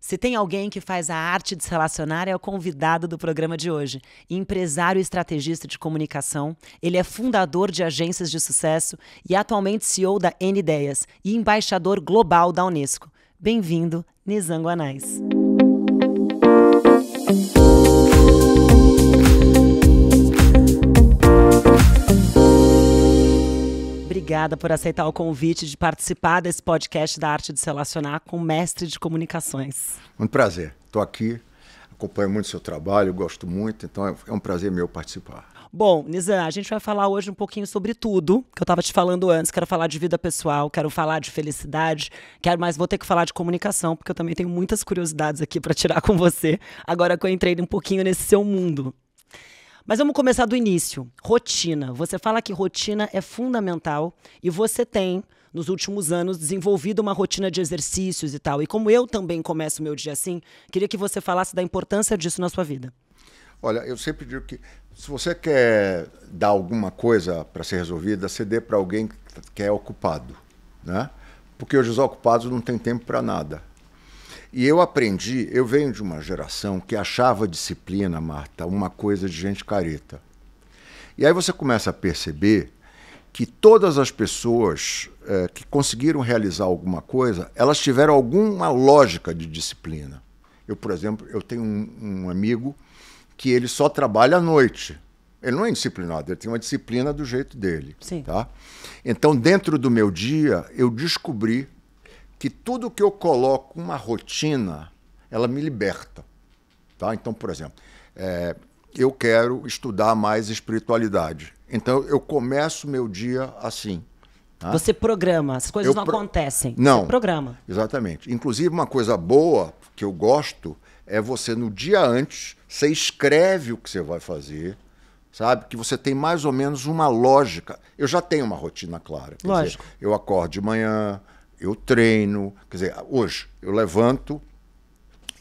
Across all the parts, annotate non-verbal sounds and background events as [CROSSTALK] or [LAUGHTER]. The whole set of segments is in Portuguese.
Se tem alguém que faz a arte de se relacionar, é o convidado do programa de hoje. Empresário e estrategista de comunicação, ele é fundador de agências de sucesso e atualmente CEO da N Ideias e embaixador global da Unesco. Bem-vindo, Nizango Anais. obrigada por aceitar o convite de participar desse podcast da Arte de Se Relacionar com o mestre de comunicações. Muito prazer. Estou aqui, acompanho muito o seu trabalho, gosto muito, então é, é um prazer meu participar. Bom, Nizam, a gente vai falar hoje um pouquinho sobre tudo que eu estava te falando antes. Quero falar de vida pessoal, quero falar de felicidade, quero mais vou ter que falar de comunicação, porque eu também tenho muitas curiosidades aqui para tirar com você, agora que eu entrei um pouquinho nesse seu mundo. Mas vamos começar do início. Rotina. Você fala que rotina é fundamental e você tem nos últimos anos desenvolvido uma rotina de exercícios e tal. E como eu também começo o meu dia assim, queria que você falasse da importância disso na sua vida. Olha, eu sempre digo que se você quer dar alguma coisa para ser resolvida, você dê para alguém tá, que é ocupado, né? Porque os ocupados não têm tempo para nada. E eu aprendi, eu venho de uma geração que achava disciplina, Marta, uma coisa de gente careta. E aí você começa a perceber que todas as pessoas é, que conseguiram realizar alguma coisa, elas tiveram alguma lógica de disciplina. Eu, por exemplo, eu tenho um, um amigo que ele só trabalha à noite. Ele não é disciplinado, ele tem uma disciplina do jeito dele. Sim. Tá? Então, dentro do meu dia, eu descobri que tudo que eu coloco uma rotina, ela me liberta. Tá? Então, por exemplo, é, eu quero estudar mais espiritualidade. Então, eu começo meu dia assim. Tá? Você programa, as coisas eu não pro... acontecem. Não. Você programa. Exatamente. Inclusive, uma coisa boa que eu gosto é você, no dia antes, você escreve o que você vai fazer, sabe? Que você tem mais ou menos uma lógica. Eu já tenho uma rotina clara. Lógico. Dizer, eu acordo de manhã, eu treino. Quer dizer, hoje eu levanto,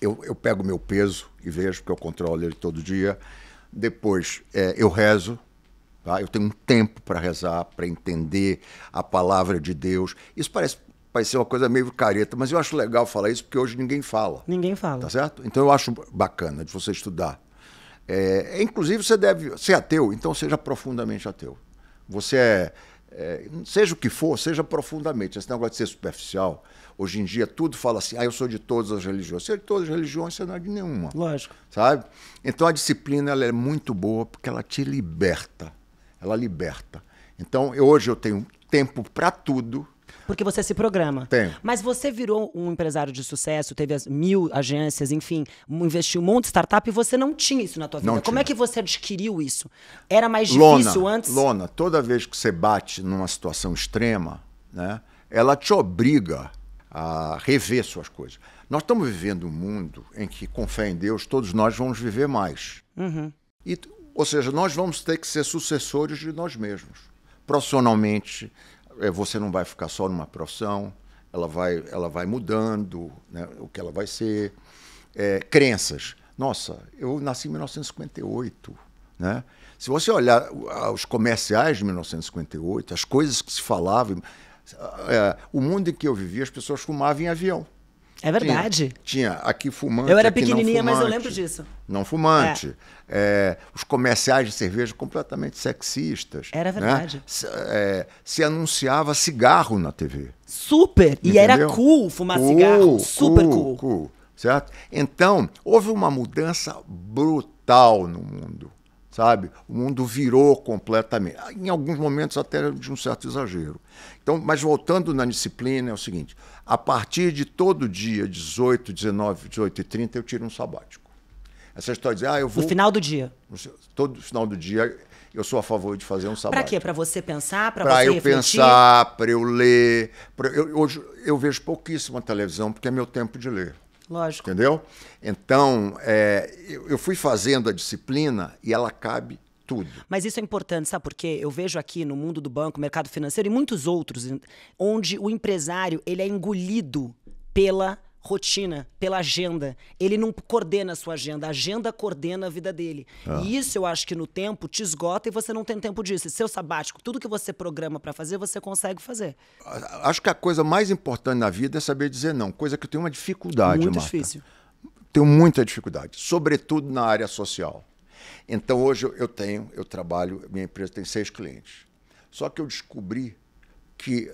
eu, eu pego meu peso e vejo, porque eu controlo ele todo dia. Depois é, eu rezo. Tá? Eu tenho um tempo para rezar, para entender a palavra de Deus. Isso parece ser uma coisa meio careta, mas eu acho legal falar isso porque hoje ninguém fala. Ninguém fala. Tá certo? Então eu acho bacana de você estudar. É, inclusive, você deve ser é ateu, então seja profundamente ateu. Você é é, seja o que for, seja profundamente. Esse negócio de ser superficial, hoje em dia tudo fala assim, ah, eu sou de todas as religiões. sou de todas as religiões, você não é de nenhuma. Lógico. Sabe? Então a disciplina ela é muito boa porque ela te liberta. Ela liberta. Então eu, hoje eu tenho tempo para tudo porque você se programa. Tenho. Mas você virou um empresário de sucesso, teve as mil agências, enfim, investiu um monte de startup e você não tinha isso na tua vida. Não Como é tinha. é que você adquiriu isso? Era mais difícil Lona, antes? Lona, toda vez que você bate numa situação extrema, né, ela te obriga a rever suas coisas. Nós estamos vivendo um mundo em que, com fé em Deus, todos nós vamos viver mais. Uhum. E, ou seja, nós vamos ter que ser sucessores de nós mesmos, profissionalmente, é, você não vai ficar só numa profissão, ela vai, ela vai mudando né, o que ela vai ser. É, crenças. Nossa, eu nasci em 1958. Né? Se você olhar os comerciais de 1958, as coisas que se falavam, é, o mundo em que eu vivia, as pessoas fumavam em avião. É verdade. Tinha, tinha aqui fumante. Eu era é pequenininha, mas eu lembro disso. Não fumante. É. É, os comerciais de cerveja completamente sexistas. Era né? verdade. Né? Se, é, se, anunciava cigarro na TV. Super! Entendeu? E era cool fumar cool, cigarro. Super cool, cool. cool. Certo? Então, houve uma mudança brutal no mundo. Sabe? O mundo virou completamente. Em alguns momentos, até de um certo exagero. Então, mas voltando na disciplina, é o seguinte: a partir de todo dia, 18, 19, 18 e 30, eu tiro um sabático. Essa história de, ah, eu vou... No final do dia? Todo final do dia, eu sou a favor de fazer um sabático. Para quê? Para você pensar, para você Para eu refletir? pensar, para eu ler. Pra... Eu, hoje eu vejo pouquíssima televisão, porque é meu tempo de ler. Lógico. Entendeu? Então, é, eu fui fazendo a disciplina e ela cabe tudo. Mas isso é importante, sabe por quê? Eu vejo aqui no mundo do banco, mercado financeiro e muitos outros, onde o empresário ele é engolido pela rotina, pela agenda. Ele não coordena a sua agenda, a agenda coordena a vida dele. Ah. E isso eu acho que no tempo te esgota e você não tem tempo disso. E seu sabático, tudo que você programa para fazer, você consegue fazer. Acho que a coisa mais importante na vida é saber dizer não, coisa que eu tenho uma dificuldade, Muito Marta. difícil. Tenho muita dificuldade, sobretudo na área social. Então hoje eu tenho, eu trabalho, minha empresa tem seis clientes. Só que eu descobri que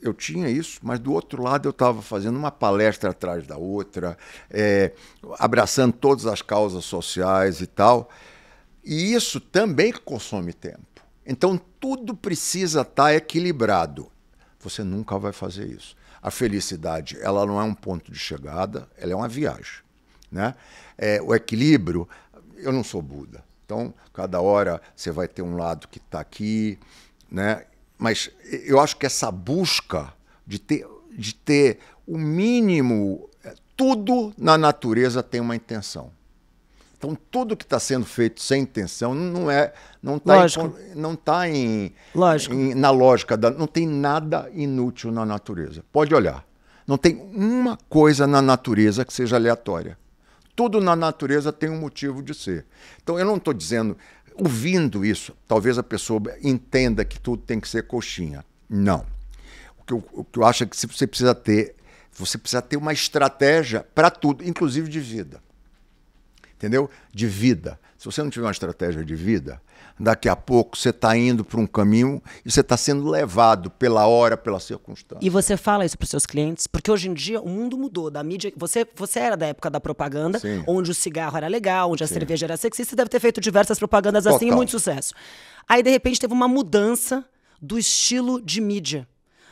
eu tinha isso, mas do outro lado eu estava fazendo uma palestra atrás da outra, é, abraçando todas as causas sociais e tal. E isso também consome tempo. Então tudo precisa estar tá equilibrado. Você nunca vai fazer isso. A felicidade, ela não é um ponto de chegada, ela é uma viagem. Né? É, o equilíbrio, eu não sou Buda. Então, cada hora você vai ter um lado que está aqui, né? Mas eu acho que essa busca de ter, de ter o mínimo, é, tudo na natureza tem uma intenção. Então, tudo que está sendo feito sem intenção não é, não está, não tá em, Lógico. Em, na lógica da, não tem nada inútil na natureza. Pode olhar, não tem uma coisa na natureza que seja aleatória tudo na natureza tem um motivo de ser. Então eu não estou dizendo, ouvindo isso, talvez a pessoa entenda que tudo tem que ser coxinha. Não. O que eu, o que eu acho é que você precisa ter, você precisa ter uma estratégia para tudo, inclusive de vida. Entendeu? De vida. Se você não tiver uma estratégia de vida, daqui a pouco você está indo para um caminho e você está sendo levado pela hora, pela circunstância. E você fala isso para os seus clientes? Porque hoje em dia o mundo mudou. Da mídia, você, você era da época da propaganda, Sim. onde o cigarro era legal, onde a Sim. cerveja era sexista. Você deve ter feito diversas propagandas Total. assim e muito sucesso. Aí, de repente, teve uma mudança do estilo de mídia.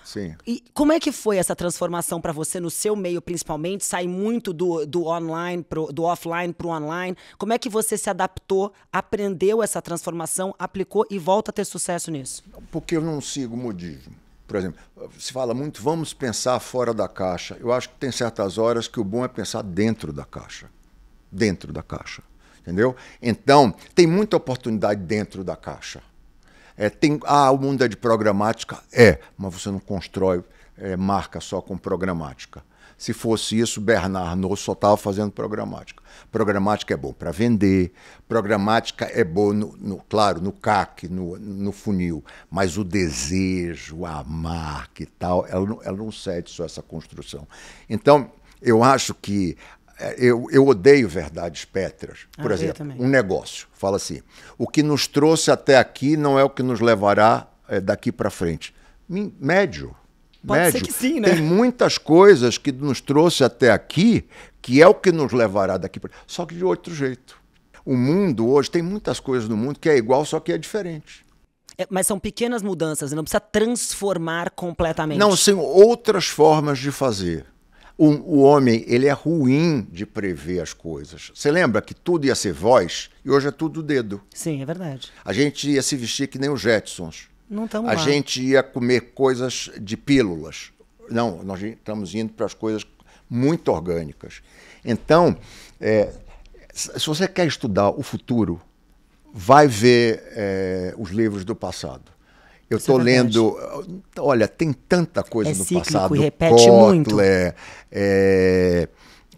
Sim. E como é que foi essa transformação para você no seu meio, principalmente? Sair muito do, do online, pro, do offline para o online. Como é que você se adaptou, aprendeu essa transformação, aplicou e volta a ter sucesso nisso? Porque eu não sigo modismo. Por exemplo, se fala muito, vamos pensar fora da caixa. Eu acho que tem certas horas que o bom é pensar dentro da caixa. Dentro da caixa. Entendeu? Então, tem muita oportunidade dentro da caixa. É, tem, ah, o mundo é de programática? É, mas você não constrói é, marca só com programática. Se fosse isso, Bernard Arnault só estava fazendo programática. Programática é bom para vender, programática é bom, no, no, claro, no CAC, no, no, funil, mas o desejo, a marca e tal, ela não, ela não cede só essa construção. Então, eu acho que é, eu, eu odeio verdades pétreas. Ah, Por ah, exemplo, um negócio. Fala assim: o que nos trouxe até aqui não é o que nos levará eh, daqui para frente. Médio. Pode médio. ser que sim, né? Tem muitas coisas que nos trouxe até aqui que é o que nos levará daqui para Só que de outro jeito. O mundo hoje tem muitas coisas no mundo que é igual, só que é diferente. É, mas são pequenas mudanças, não precisa transformar completamente. Não, são outras formas de fazer. O, o homem ele é ruim de prever as coisas. Você lembra que tudo ia ser voz e hoje é tudo dedo. Sim, é verdade. A gente ia se vestir que nem os Jetsons. Não estamos A gente ia comer coisas de pílulas. Não, nós estamos indo para as coisas muito orgânicas. Então, é, se você quer estudar o futuro, vai ver é, os livros do passado. Eu estou é lendo. Olha, tem tanta coisa é no cíclico, passado. repete Kotler, muito. É,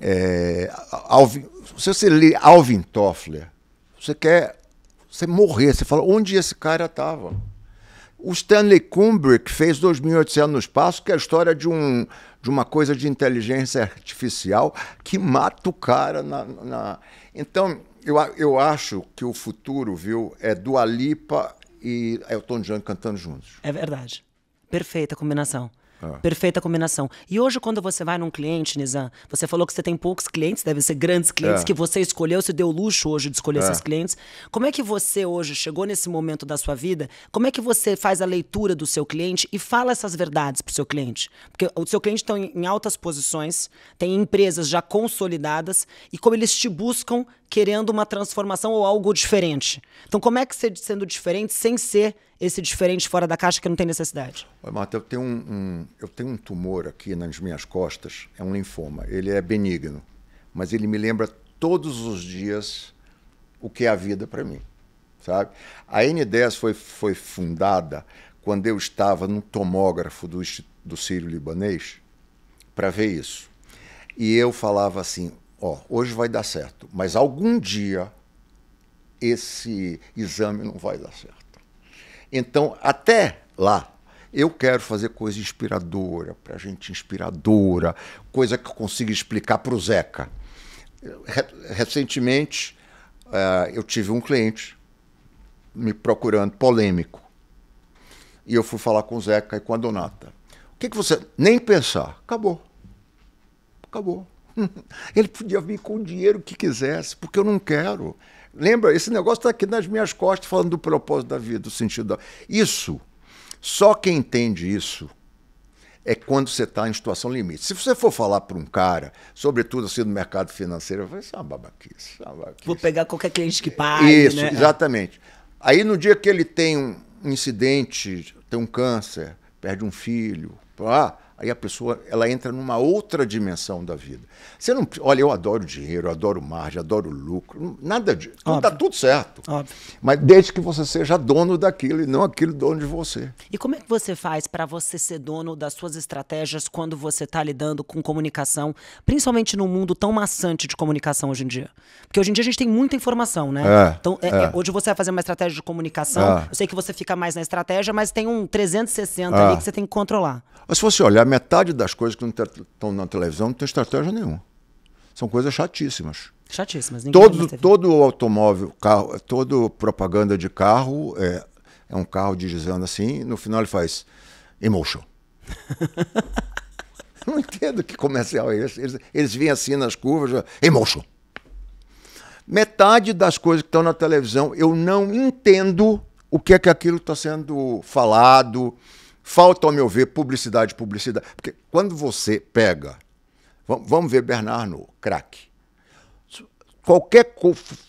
é, Alvin, se você lê Alvin Toffler, você quer você morrer. Você fala, onde esse cara estava? O Stanley Kubrick fez 2800 no espaço, que é a história de, um, de uma coisa de inteligência artificial que mata o cara na, na... Então, eu, eu acho que o futuro, viu, é do Alipa e Elton é John cantando juntos. É verdade. Perfeita combinação. Ah. Perfeita combinação. E hoje, quando você vai num cliente, Nizam, você falou que você tem poucos clientes, devem ser grandes clientes, é. que você escolheu, se deu luxo hoje de escolher é. esses clientes. Como é que você hoje chegou nesse momento da sua vida? Como é que você faz a leitura do seu cliente e fala essas verdades para o seu cliente? Porque o seu cliente está em altas posições, tem empresas já consolidadas, e como eles te buscam querendo uma transformação ou algo diferente. Então, como é que você sendo diferente sem ser esse diferente fora da caixa que não tem necessidade? Oi, Marta, eu tenho um, um, eu tenho um tumor aqui nas minhas costas, é um linfoma. Ele é benigno, mas ele me lembra todos os dias o que é a vida para mim, sabe? A N10 foi, foi fundada quando eu estava no tomógrafo do, do Sírio-Libanês para ver isso. E eu falava assim, ó, hoje vai dar certo, mas algum dia esse exame não vai dar certo. Então, até lá, eu quero fazer coisa inspiradora, para gente inspiradora, coisa que eu consiga explicar para o Zeca. Recentemente, eh, eu tive um cliente me procurando, polêmico. E eu fui falar com o Zeca e com a Donata. O que, que você. Nem pensar. Acabou. Acabou. [LAUGHS] Ele podia vir com o dinheiro que quisesse, porque eu não quero. Lembra, esse negócio está aqui nas minhas costas, falando do propósito da vida, do sentido da. Isso, só quem entende isso é quando você está em situação limite. Se você for falar para um cara, sobretudo assim no mercado financeiro, vai ser é uma babaquice, é uma babaquice. Vou pegar qualquer cliente que pague. Né? Isso, né? exatamente. Aí no dia que ele tem um incidente, tem um câncer, perde um filho, ah, Aí a pessoa ela entra numa outra dimensão da vida. Você não, olha, eu adoro dinheiro, eu adoro margem, adoro lucro, nada de, Óbvio. não dá tudo certo. Óbvio. Mas desde que você seja dono daquilo e não aquilo dono de você. E como é que você faz para você ser dono das suas estratégias quando você está lidando com comunicação, principalmente num mundo tão maçante de comunicação hoje em dia? Porque hoje em dia a gente tem muita informação, né? É, então, é, é. é hoje você vai fazer uma estratégia de comunicação, é. eu sei que você fica mais na estratégia, mas tem um 360 é. ali que você tem que controlar. Mas se você olhar metade das coisas que estão tá, na televisão não tem estratégia nenhuma. São coisas chatíssimas. Chatíssimas. Todo, todo automóvel, carro, todo propaganda de carro é, é um carro dizendo assim, no final ele faz emotion. [LAUGHS] não entendo que comercial é esse. Eles, eles vêm assim nas curvas, emotion. Metade das coisas que estão na televisão, eu não entendo o que é que aquilo está sendo falado, Falta, ao meu ver, publicidade, publicidade. Porque quando você pega. Vamos ver Bernardo, craque. Qualquer,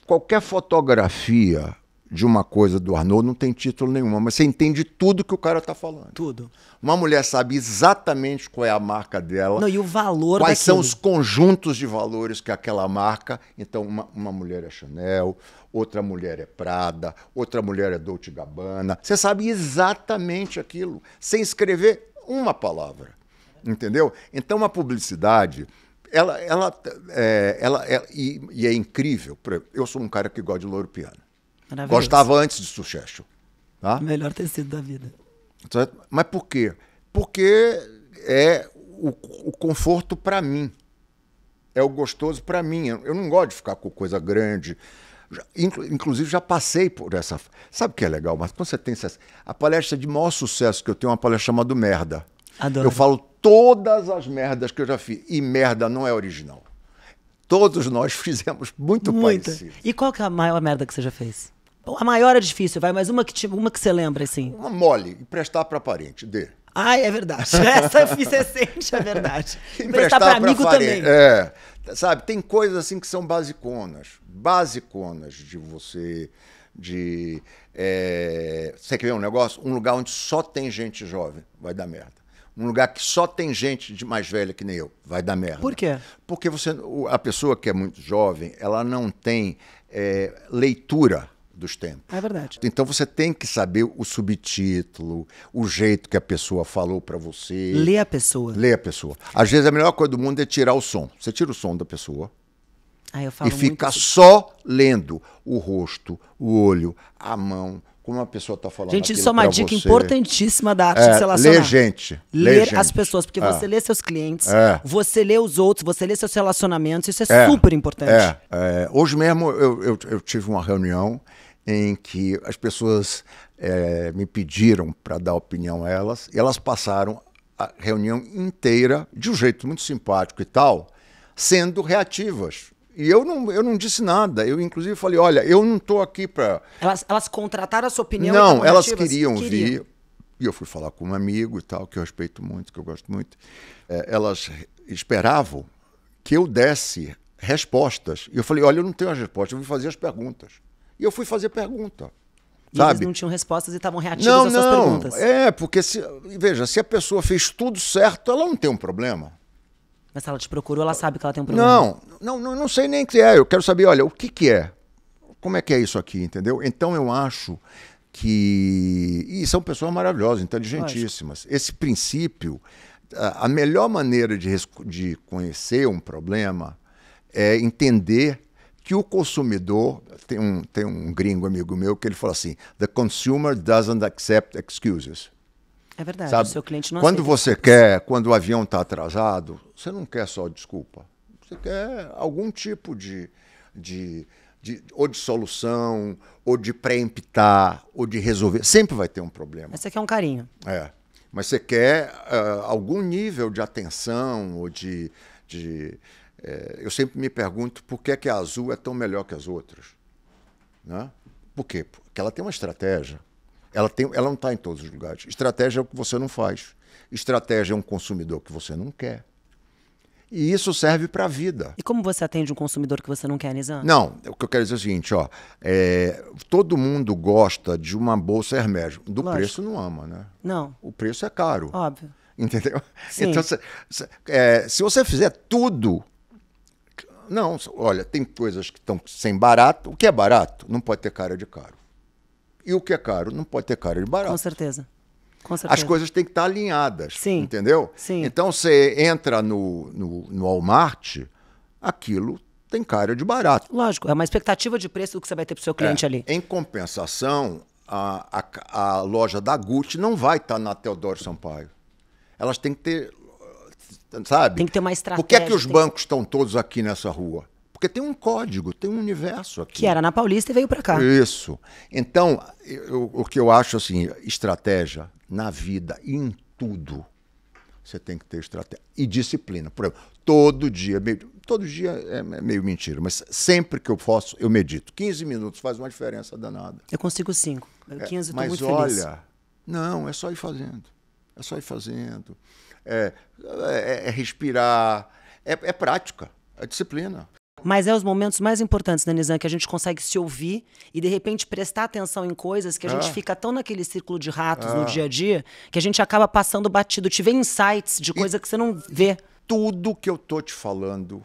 qualquer fotografia de uma coisa do Arnold não tem título nenhuma, mas você entende tudo que o cara está falando. Tudo. Uma mulher sabe exatamente qual é a marca dela. Não, e o valor Quais daquilo. são os conjuntos de valores que aquela marca. Então, uma, uma mulher é Chanel, outra mulher é Prada, outra mulher é Dolce Gabbana. Você sabe exatamente aquilo, sem escrever uma palavra. Entendeu? Então, uma publicidade ela, ela, é, ela é, e, e, é incrível. Eu sou um cara que gosta de louro piano. Gostava antes de Sucesso. Tá? Melhor tecido da vida. Certo? Mas por quê? Porque é o, o conforto para mim. É o gostoso para mim. Eu não gosto de ficar com coisa grande. Já, inclusive, já passei por essa. Sabe o que é legal, Mas Quando você tem A palestra de maior sucesso que eu tenho é uma palestra chamada Merda. Adoro. Eu falo todas as merdas que eu já fiz. E merda não é original. Todos nós [LAUGHS] fizemos muito Muita. parecido. E qual que é a maior merda que você já fez? A maior é difícil, vai, mas uma que, te, uma que você lembra, assim. Uma mole, emprestar para parente, dê. Ah, é verdade. [LAUGHS] Essa você sente, é verdade. [LAUGHS] Emprestar para amigo também. É. Sabe, tem coisas assim que são basiconas. Basiconas de você. De. É... Você quer ver um negócio? Um lugar onde só tem gente jovem vai dar merda. Um lugar que só tem gente de mais velha que nem eu vai dar merda. Por quê? Porque você, a pessoa que é muito jovem, ela não tem é, leitura dos tempos. É verdade. Então você tem que saber o subtítulo, o jeito que a pessoa falou para você. Lê a pessoa. Lê a pessoa. Às vezes a melhor coisa do mundo é tirar o som. Você tira o som da pessoa. Ah, eu falo e fica muito... só lendo o rosto, o olho, a mão, como a pessoa está falando. Gente, isso é uma dica você. importantíssima da arte é, de relacionar. Ler gente. Ler, gente. as pessoas, porque é. você ah. lê seus clientes, é. você lê os outros, você lê seus relacionamentos, isso é, é. super importante. É, é. Hoje mesmo eu, eu, eu, tive uma reunião em que as pessoas é, me pediram para dar opinião a elas, e elas passaram a reunião inteira, de um jeito muito simpático e tal, sendo reativas. E eu não, eu não disse nada. Eu, inclusive, falei: olha, eu não estou aqui para. Elas, elas contrataram a sua opinião? Não, elas queriam, queriam vir. E eu fui falar com um amigo e tal, que eu respeito muito, que eu gosto muito. É, elas esperavam que eu desse respostas. E eu falei: olha, eu não tenho as respostas, eu vou fazer as perguntas. E eu fui fazer pergunta. E sabe? eles não tinham respostas e estavam reativos não, às não. perguntas. É, porque se, veja, se a pessoa fez tudo certo, ela não tem um problema. Mas se ela te procurou, ela sabe que ela tem um problema. Não, não, não, não sei nem o que é. Eu quero saber, olha, o que, que é? Como é que é isso aqui, entendeu? Então eu acho que. E são pessoas maravilhosas, inteligentíssimas. Lógico. Esse princípio, a melhor maneira de, de conhecer um problema é entender que o consumidor. Tem um, tem um gringo amigo meu que ele fala assim: The consumer doesn't accept excuses. É verdade, Sabe? o seu cliente não Quando você quer, quando o avião está atrasado, você não quer só desculpa. Você quer algum tipo de, de, de ou de solução, ou de preemptar, ou de resolver. Sempre vai ter um problema. Mas você quer um carinho. É. Mas você quer uh, algum nível de atenção ou de, de é, eu sempre me pergunto por que, é que a azul é tão melhor que as outras. Né? Por quê? Porque ela tem uma estratégia. Ela, tem, ela não está em todos os lugares. Estratégia é o que você não faz. Estratégia é um consumidor que você não quer. E isso serve para a vida. E como você atende um consumidor que você não quer, Nizam? Não, o que eu quero dizer é o seguinte, ó. É, todo mundo gosta de uma bolsa Hermes. Do Lógico. preço não ama, né? Não. O preço é caro. Óbvio. Entendeu? Sim. Então, se, se, é, se você fizer tudo não, olha, tem coisas que estão sem barato. O que é barato não pode ter cara de caro. E o que é caro não pode ter cara de barato. Com certeza. Com certeza. As coisas têm que estar alinhadas. Sim. Entendeu? Sim. Então você entra no, no, no Walmart, aquilo tem cara de barato. Lógico, é uma expectativa de preço do que você vai ter para o seu é. cliente é. ali. Em compensação, a, a, a, loja da Gucci não vai estar tá na Teodoro Sampaio. Elas têm que ter Sabe? Tem que ter uma estratégia. Por que, é que os bancos que... estão todos aqui nessa rua? Porque tem um código, tem um universo aqui. Que era na Paulista e veio para cá. Isso. Então, eu, o que eu acho assim, estratégia na vida, em tudo, você tem que ter estratégia. E disciplina. Por exemplo, todo dia, meio, todo dia é, é meio mentira, mas sempre que eu posso, eu medito. 15 minutos faz uma diferença danada. Eu consigo 5. 15 é, eu tô muito feliz. Mas olha, não, é só ir fazendo. É só ir fazendo. É, é, é respirar, é, é prática, é disciplina. Mas é os momentos mais importantes, Nanizan, que a gente consegue se ouvir e, de repente, prestar atenção em coisas que a é. gente ah. fica tão naquele círculo de ratos é. no ah. dia a dia que a gente acaba passando batido. Te vê insights de coisa e que você não vê. Tudo que eu tô te falando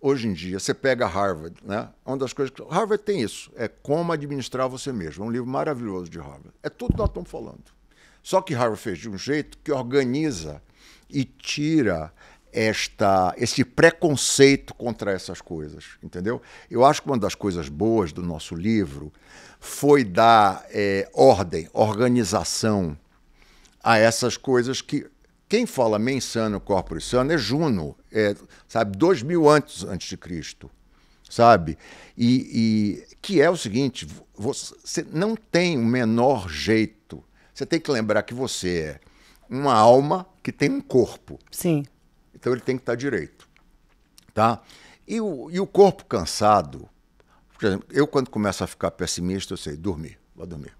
hoje em dia, você pega Harvard, né? É uma das coisas que. Harvard tem isso: é como administrar você mesmo. É um livro maravilhoso de Harvard. É tudo que nós estamos falando. Só que Harvard fez de um jeito que organiza e tira esta, esse preconceito contra essas coisas, entendeu? Eu acho que uma das coisas boas do nosso livro foi dar é, ordem, organização a essas coisas que quem fala mensano corpus sano é Juno, é, sabe, dois mil antes antes de Cristo, sabe? E, e que é o seguinte, você não tem o menor jeito. Você tem que lembrar que você é uma alma que tem um corpo. Sim. Então ele tem que estar direito. Tá? E o, e o corpo cansado, por exemplo, eu quando começo a ficar pessimista, eu sei, dormir, vou dormir.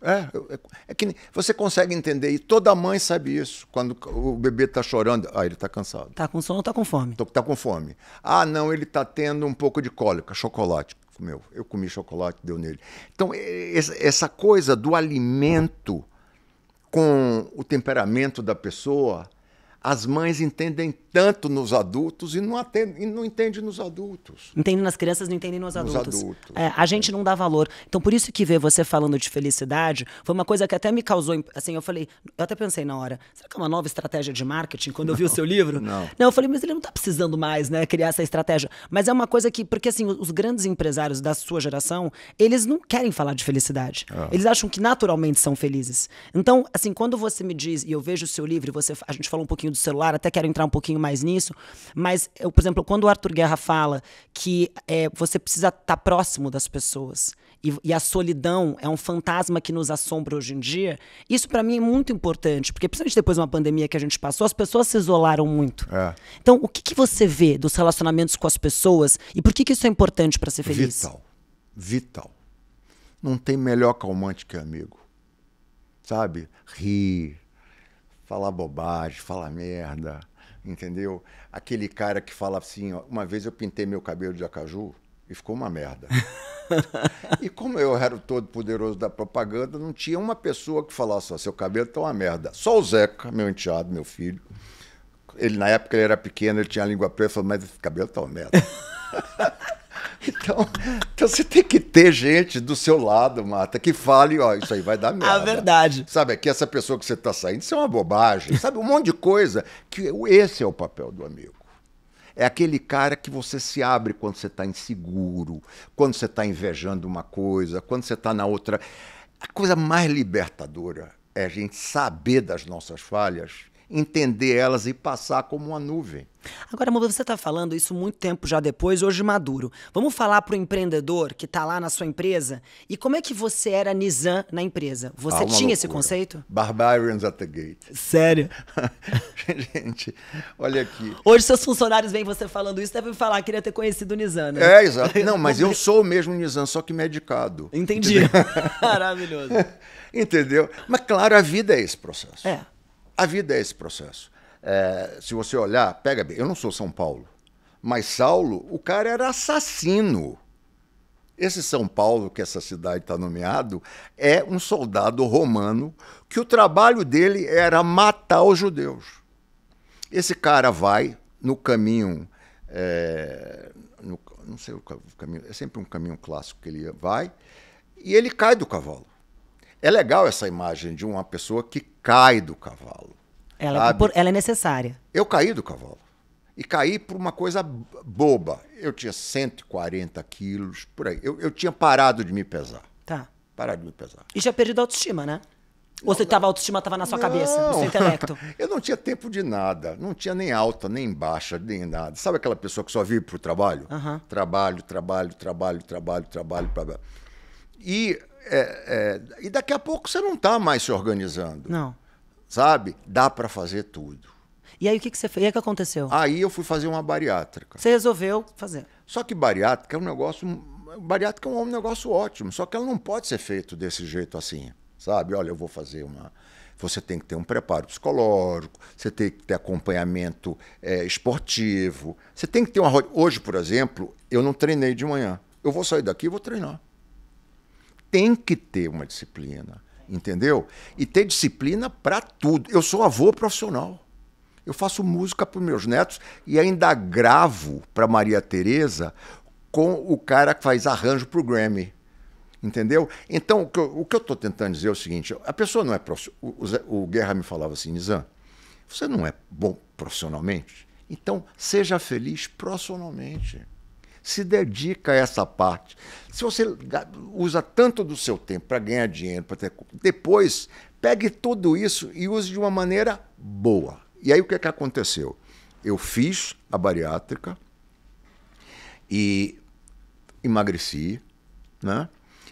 É, é, é que você consegue entender, e toda mãe sabe isso. Quando o bebê está chorando, ah, ele está cansado. Está com sono ou está com fome? Está com fome. Ah, não, ele está tendo um pouco de cólica, chocolate. comeu? eu comi chocolate, deu nele. Então, essa coisa do alimento com o temperamento da pessoa, as mães entendem tanto nos adultos e não, atendem, e não entendem nos adultos. Entendem nas crianças, não entendem nos adultos. Nos adultos. É, a gente é. não dá valor. Então, por isso que ver você falando de felicidade foi uma coisa que até me causou. Assim, eu falei, eu até pensei na hora, será que é uma nova estratégia de marketing quando não, eu vi o seu livro? Não. Não, eu falei, mas ele não está precisando mais, né, criar essa estratégia. Mas é uma coisa que, porque assim, os grandes empresários da sua geração, eles não querem falar de felicidade. Ah. Eles acham que naturalmente são felizes. Então, assim, quando você me diz, e eu vejo o seu livro, você, a gente falou um pouquinho do celular, até quero entrar um pouquinho mais nisso, mas, eu, por exemplo, quando o Arthur Guerra fala que é, você precisa estar tá próximo das pessoas, e, e, a solidão é um fantasma que nos assombra hoje em dia, isso para mim é muito importante, porque principalmente depois de uma pandemia que a gente passou, as pessoas se isolaram muito. É. Então, o que, que, você vê dos relacionamentos com as pessoas e por que, que isso é importante para ser feliz? Vital. Vital. Não tem melhor calmante que amigo. Sabe? Rir, falar bobagem, falar merda, entendeu? Aquele cara que fala assim, ó, uma vez eu pintei meu cabelo de acaju e ficou uma merda. [LAUGHS] e como eu era o todo poderoso da propaganda, não tinha uma pessoa que falasse, ó, seu cabelo tá uma merda. Só o Zeca, meu enteado, meu filho. Ele, na época, ele era pequeno, ele tinha a língua preta, falou, mas esse cabelo tá uma merda. [LAUGHS] Então, então você tem que ter gente do seu lado, Mata, que fale, ó, isso aí vai dar merda. A verdade. Sabe, aqui essa pessoa que você está saindo, isso é uma bobagem, sabe? Um monte de coisa. que Esse é o papel do amigo. É aquele cara que você se abre quando você está inseguro, quando você está invejando uma coisa, quando você está na outra. A coisa mais libertadora é a gente saber das nossas falhas entender elas e passar como uma nuvem. Agora, Mundo, você está falando isso muito tempo já depois, hoje maduro. Vamos falar para o empreendedor que está lá na sua empresa e como é que você era Nizam na empresa? Você ah, tinha loucura. esse conceito? Barbarians at the gate. Sério? [LAUGHS] Gente, olha aqui. Hoje seus funcionários vêm você falando isso, devem falar, ah, queria ter conhecido o Nizam, né? É, exato. Não, mas eu sou o mesmo Nizam, só que medicado. Entendi. [LAUGHS] Maravilhoso. [LAUGHS] Entendeu? Mas claro, a vida é esse processo. É. A vida é esse processo. É, se você olhar, pega bem, eu não sou São Paulo, mas Saulo, o cara era assassino. Esse São Paulo, que essa cidade está nomeado, é um soldado romano que o trabalho dele era matar os judeus. Esse cara vai no caminho, é, no, não sei o caminho, é sempre um caminho clássico que ele vai, e ele cai do cavalo. É legal essa imagem de uma pessoa que cai do cavalo. Ela, é por, ela é necessária. Eu caí do cavalo. E caí por uma coisa boba. Eu tinha 140 quilos, por aí. Eu, eu tinha parado de me pesar. Tá. Parado de me pesar. E já perdido a autoestima, né? Ou você tava, a autoestima estava na sua não. cabeça, no seu intelecto? [LAUGHS] eu não tinha tempo de nada. Não tinha nem alta, nem baixa, nem nada. Sabe aquela pessoa que só vive o trabalho? Uhum. Trabalho, trabalho, trabalho, trabalho, trabalho, trabalho. E é, é, e daqui a pouco você não está mais se organizando. Não. Sabe? Dá para fazer tudo. E aí o que, que você fez? E aí que aconteceu? Aí eu fui fazer uma bariátrica. Você resolveu fazer. Só que bariátrica é um negócio. Bariátrica é um negócio ótimo, só que ela não pode ser feito desse jeito assim. Sabe? Olha, eu vou fazer uma você tem que ter um preparo psicológico, você tem que ter acompanhamento é, esportivo, você tem que ter uma. Hoje, por exemplo, eu não treinei de manhã. Eu vou sair daqui e vou treinar tem que ter uma disciplina, entendeu? E ter disciplina para tudo. Eu sou avô profissional. Eu faço música para meus netos e ainda gravo para Maria Tereza com o cara que faz arranjo para o Grammy. Entendeu? Então, o que eu estou tentando dizer é o seguinte: a pessoa não é profissional. O, o Guerra me falava assim, Nizam, você não é bom profissionalmente? Então, seja feliz profissionalmente se dedica a essa parte. Se você usa tanto do seu tempo para ganhar dinheiro, para ter depois pegue tudo isso e use de uma maneira boa. E aí o que, é que aconteceu? Eu fiz a bariátrica e emagreci, né?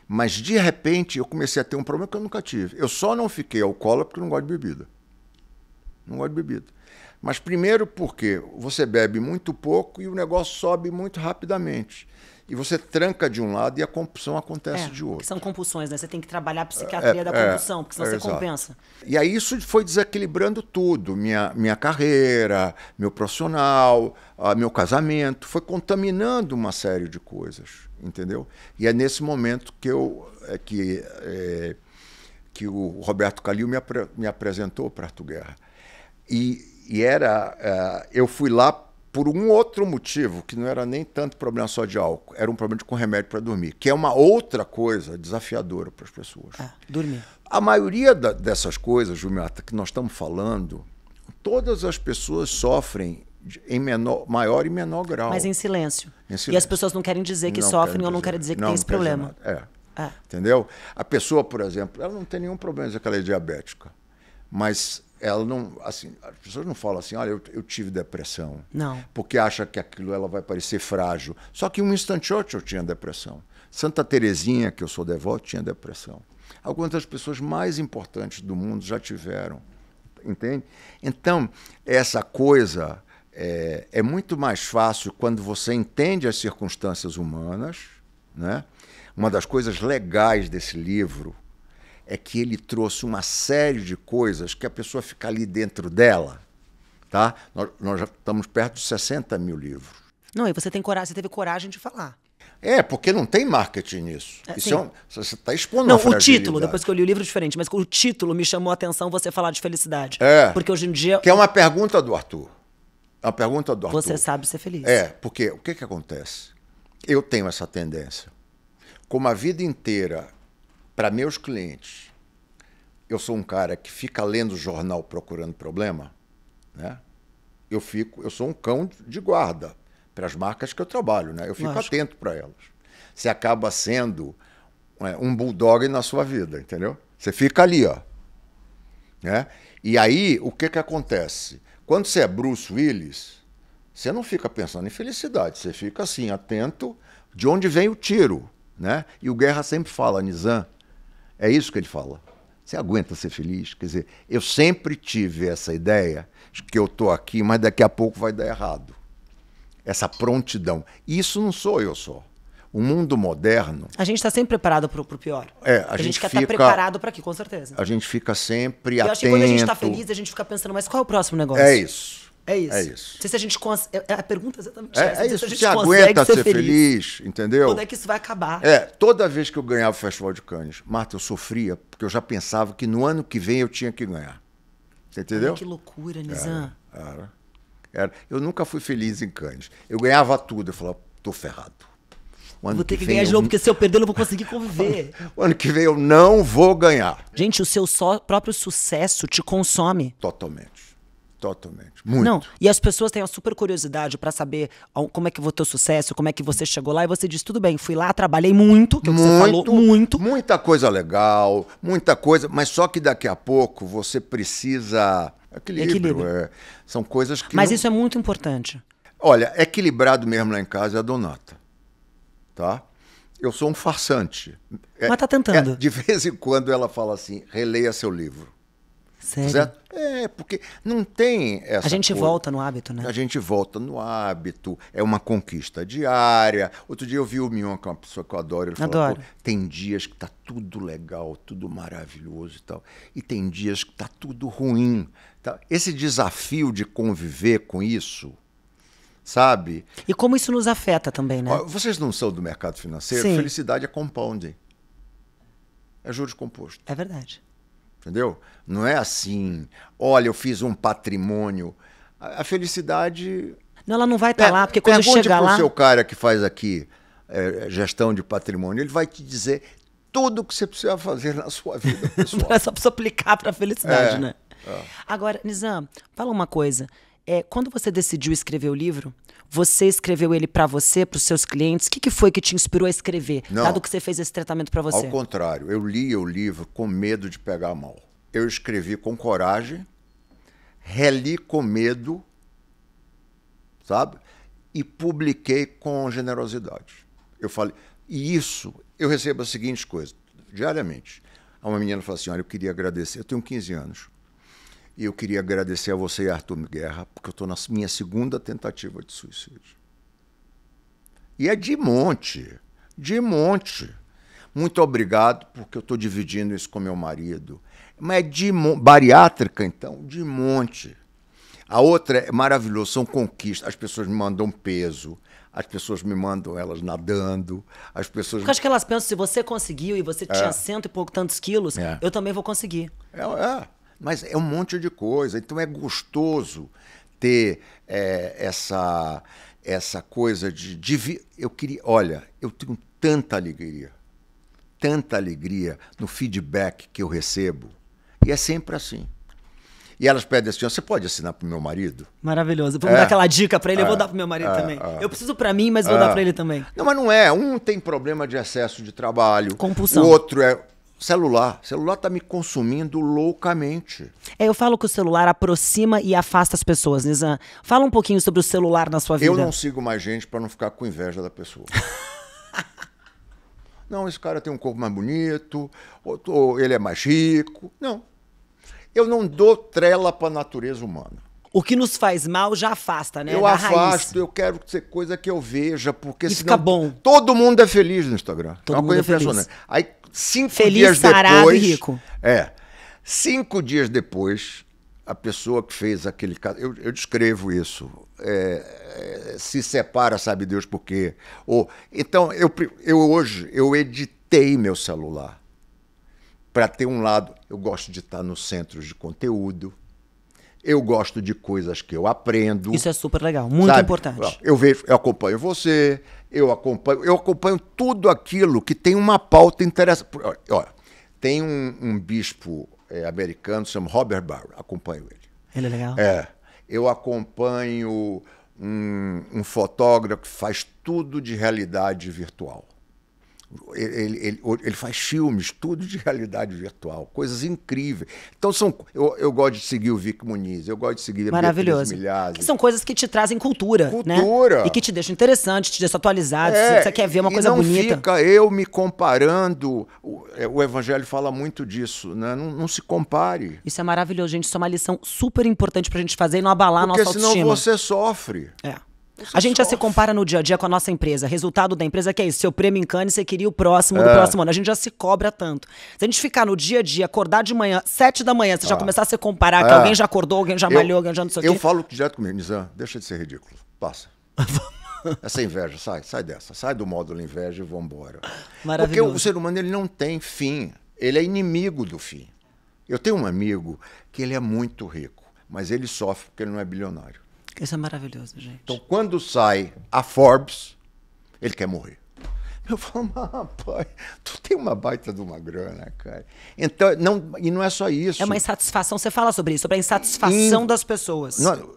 Mas de repente eu comecei a ter um problema que eu nunca tive. Eu só não fiquei alcoólatra porque não gosto de bebida. Não gosto de bebida. Mas primeiro porque você bebe muito pouco e o negócio sobe muito rapidamente. E você tranca de um lado e a compulsão acontece é, de outro. São compulsões, né? Você tem que trabalhar a é, psiquiatria é, da compulsão, porque senão é, você exato. compensa. E aí isso foi desequilibrando tudo: minha, minha carreira, meu profissional, ah, meu casamento. Foi contaminando uma série de coisas, entendeu? E é nesse momento que eu. É que, é, que o Roberto Calil me, apre, me apresentou para Arthur Guerra. E, e era. É, eu fui lá por um outro motivo, que não era nem tanto problema só de álcool, era um problema de, com remédio para dormir, que é uma outra coisa desafiadora para as pessoas. Ah, dormir. A maioria da, dessas coisas, Juliata, que nós estamos falando, todas as pessoas sofrem em menor, maior e menor grau. Mas em silêncio. Em silêncio. E as pessoas não querem dizer que não sofrem ou não querem dizer que não tem esse problema. É. é. Entendeu? A pessoa, por exemplo, ela não tem nenhum problema dizer que ela é diabética. Mas ela não, assim, as pessoas não falam assim, olha, eu, eu, tive depressão. Não. Porque acha que aquilo ela vai parecer frágil. Só que um instante eu tinha depressão. Santa Terezinha, que eu sou devoto, tinha depressão. Algumas das pessoas mais importantes do mundo já tiveram, entende? Então, essa coisa é, é muito mais fácil quando você entende as circunstâncias humanas, né? Uma das coisas legais desse livro é que ele trouxe uma série de coisas que a pessoa fica ali dentro dela. Tá? Nós, nós já estamos perto de 60 mil livros. Não, e você tem coragem, você teve coragem de falar. É, porque não tem marketing nisso. É, Isso é um, você está expondo Não, o título, depois que eu li o livro diferente, mas o título me chamou a atenção você falar de felicidade. É. Porque hoje em dia. Que é uma pergunta do Arthur. É a pergunta do Arthur. Você sabe ser feliz. É, porque o que, que acontece? Eu tenho essa tendência. Como a vida inteira para meus clientes, eu sou um cara que fica lendo jornal procurando problema, né? Eu fico, eu sou um cão de guarda para as marcas que eu trabalho, né? Eu fico Lógico. atento para elas. Você acaba sendo é, um bulldog na sua vida, entendeu? Você fica ali, ó. Né? E aí, o que que acontece? Quando você é Bruce Willis, você não fica pensando em felicidade, você fica assim, atento de onde vem o tiro, né? E o Guerra sempre fala, Nizam, é isso que ele fala. Você aguenta ser feliz? Quer dizer, eu sempre tive essa ideia de que eu estou aqui, mas daqui a pouco vai dar errado. Essa prontidão. Isso não sou eu só. O mundo moderno. A gente está sempre preparado para o pior. É, a, a gente, gente quer tá fica, estar preparado para aqui, com certeza. A gente fica sempre atento. Eu acho que quando a gente está feliz, a gente fica pensando, mas qual é o próximo negócio? É isso. É isso. É isso. Não sei se a gente consegue. É, é, a pergunta é exatamente é, essa. É isso. Se, se aguenta ser, ser feliz, feliz, entendeu? Quando é que isso vai acabar? É, toda vez que eu ganhava o Festival de Cannes, Marta, eu sofria, porque eu já pensava que no ano que vem eu tinha que ganhar. Você entendeu? que loucura, Nizam. Era, era, era, Eu nunca fui feliz em Cannes. Eu ganhava tudo. Eu falava, tô ferrado. vou ter que, ganhar de novo, porque se eu perder, eu não vou conseguir conviver. [LAUGHS] o ano que vem eu não vou ganhar. Gente, o seu só, próprio sucesso te consome. Totalmente. Totalmente. Muito. Não, e as pessoas têm a super curiosidade para saber como é que foi o teu sucesso, como é que você chegou lá, e você diz, tudo bem, fui lá, trabalhei muito, que é muito, você falou, muito. Muita coisa legal, muita coisa, mas só que daqui a pouco você precisa... Equilíbrio, equilíbrio. É, são coisas que... Mas não... isso é muito importante. Olha, equilibrado mesmo lá em casa é a Donata, tá? Eu sou um farsante. Mas tá é, tentando. É, de vez em quando ela fala assim, releia seu livro. Sério? Tá certo? É, porque não tem essa. A gente volta no hábito, né? A gente volta no hábito, é uma conquista diária. Outro dia eu vi o Mion, que é uma pessoa que eu adoro, ele falou: tem dias que tá tudo legal, tudo maravilhoso e tal, e tem dias que tá tudo ruim. Tá? Esse desafio de conviver com isso, sabe? E como isso nos afeta também, né? Vocês não são do mercado financeiro? Sim. Felicidade é compounding. É juros compostos. É verdade. Entendeu? Não é assim, olha, eu fiz um patrimônio. A, felicidade. Não, ela não vai estar tá é, lá, porque quando chegar lá. o seu cara que faz aqui é, é, gestão de patrimônio, ele vai te dizer tudo o que você precisa fazer na sua vida [LAUGHS] pessoal. só precisa aplicar para a felicidade, é, né? É. Agora, Nizam, fala uma coisa. É, quando você decidiu escrever o livro, você escreveu ele para você, para os seus clientes? O que, que, foi que te inspirou a escrever, Não, dado que você fez esse tratamento para você? Ao contrário, eu li o livro com medo de pegar mal. Eu escrevi com coragem, reli com medo, sabe? E publiquei com generosidade. Eu falei, e isso, eu recebo as seguintes coisas, diariamente. Uma menina fala assim: Olha, eu queria agradecer. Eu tenho 15 anos. E eu queria agradecer a você, Arthur Guerra, porque eu estou na minha segunda tentativa de suicídio. E é de monte, de monte. Muito obrigado, porque eu estou dividindo isso com meu marido. Mas é de bariátrica, então, de monte. A outra é maravilhosa, são conquistas. As pessoas me mandam peso, as pessoas me mandam elas nadando, as pessoas. Porque acho que elas pensam, se você conseguiu e você é. tinha cento e pouco tantos quilos, é. eu também vou conseguir. É, é. Mas é um monte de coisa. Então é gostoso ter é, essa essa coisa de, de eu queria, olha, eu tenho tanta alegria, tanta alegria no feedback que eu recebo e é sempre assim. E elas pedem assim: você pode assinar o meu marido? Maravilhoso. É. Vou é. dar aquela dica para ele, é. eu vou dar o meu marido é. também. É. Eu preciso para mim, mas vou é. dar para ele também. Não, mas não é. Um tem problema de excesso de trabalho. Compulsão. O outro é celular. O celular está me consumindo loucamente. É, eu falo que o celular aproxima e afasta as pessoas, Nizam. Né, Fala um pouquinho sobre o celular na sua vida. Eu não sigo mais gente para não ficar com inveja da pessoa. [LAUGHS] não, esse cara tem um corpo mais bonito, ou, ou ele é mais rico. Não. Eu não dou trela para a natureza humana o que nos faz mal já afasta, né? Eu da afasto, raiz. eu quero ser coisa que eu veja, porque e senão fica bom. todo mundo é feliz no Instagram. Todo é uma coisa é impressionante. Feliz. Aí cinco feliz, dias sarado depois, e rico. É. Cinco dias depois, a pessoa que fez aquele caso, eu, eu descrevo isso, é, é se separa, sabe Deus por quê. Ou, então, eu, eu hoje, eu editei meu celular para ter um lado, eu gosto de estar no centro de conteúdo, eu gosto de coisas que eu aprendo. Isso é super legal, muito sabe? importante. Eu vejo, eu acompanho você, eu acompanho, eu acompanho tudo aquilo que tem uma pauta interessante. Olha, tem um, um bispo é, americano chama Robert Barr, acompanho ele. Ele é legal. É, eu acompanho um, um fotógrafo que faz tudo de realidade virtual. Ele, ele, ele, faz filmes, tudo de realidade virtual, coisas incríveis. Então, são, eu, eu gosto de seguir o Vic Muniz, eu gosto de seguir a Maravilhoso. Milhares. são coisas que te trazem cultura. Né? Cultura. Né? E que te deixam interessante, te deixam atualizado. É, você quer ver uma coisa não bonita. Fica eu me comparando. O, é, o Evangelho fala muito disso, né? Não, não, se compare. Isso é maravilhoso, gente. Isso é uma lição super importante pra gente fazer e não abalar Porque a nossa senão autoestima. Senão você sofre. É. A gente já se compara no dia a dia com a nossa empresa. Resultado da empresa é que é isso. Seu prêmio em Cannes, você queria o próximo é. do próximo ano. A gente já se cobra tanto. Se a gente ficar no dia a dia, acordar de manhã, sete da manhã, você já ah. começar a se comparar, é. que alguém já acordou, alguém já eu, malhou, alguém já não sei o quê. Eu falo direto comigo, Nizam, deixa de ser ridículo. Passa. [LAUGHS] É Essa inveja, sai, sai dessa. Sai do módulo inveja e vambora. Maravilhoso. Porque o ser humano ele não tem fim. Ele é inimigo do fim. Eu tenho um amigo que ele é muito rico, mas ele sofre porque ele não é bilionário. Isso é maravilhoso, gente. Então, quando sai a Forbes, ele quer morrer. Eu falo, mas [LAUGHS] rapaz, ah, tu tem uma baita de uma grana, cara. Então, não, e não é só isso. É uma insatisfação, você fala sobre isso, sobre a insatisfação em, das pessoas. Não,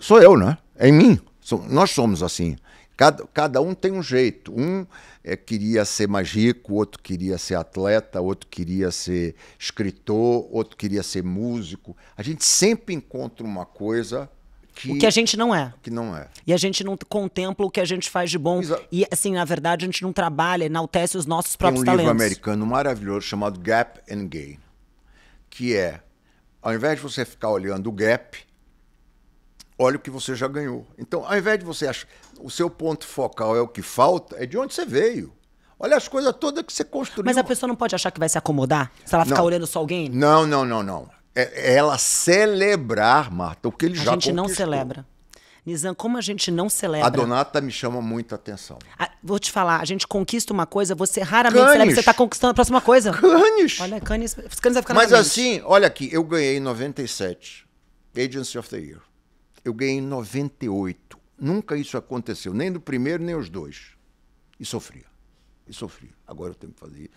sou eu, né? É em mim. nós somos assim. Cada, cada um tem um jeito. Um é, queria ser mais rico, outro queria ser atleta, outro queria ser escritor, outro queria ser músico. A gente sempre encontra uma coisa que, o que a gente não é. Que não é. E a gente não contempla o que a gente faz de bom. Exa e assim, na verdade, a gente não trabalha, enaltece os nossos próprios talentos. Tem um talentos. livro americano maravilhoso chamado Gap and Gain, que é, ao invés de você ficar olhando o gap, olha o que você já ganhou. Então, ao invés de você achar o seu ponto focal é o que falta, é de onde você veio. Olha as coisas todas que você construiu. Mas a pessoa não pode achar que vai se acomodar se ela ficar não. olhando só alguém? Não, não, não, não. É, é ela celebrar, Marta, o que ele a já conquistou. A gente não celebra. Nizam, como a gente não celebra. A Donata me chama muita atenção. vou te falar, a gente conquista uma coisa, você raramente Canis. celebra, você está conquistando a próxima coisa. Canis! Olha, Canis, Canis vai ficar Mas assim, olha aqui, eu ganhei em 97, Agency of the Year. Eu ganhei em 98. Nunca isso aconteceu, nem do primeiro, nem os dois. E sofria. E sofria. Agora eu tenho que fazer isso.